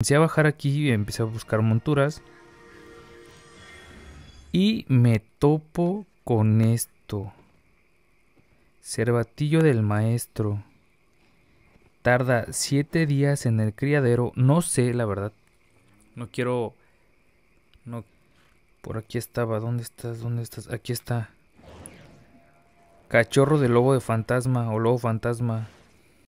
Comencé a bajar aquí y empecé a buscar monturas. Y me topo con esto. Cervatillo del maestro. Tarda siete días en el criadero. No sé, la verdad. No quiero... No... Por aquí estaba. ¿Dónde estás? ¿Dónde estás? Aquí está. Cachorro de lobo de fantasma o lobo fantasma.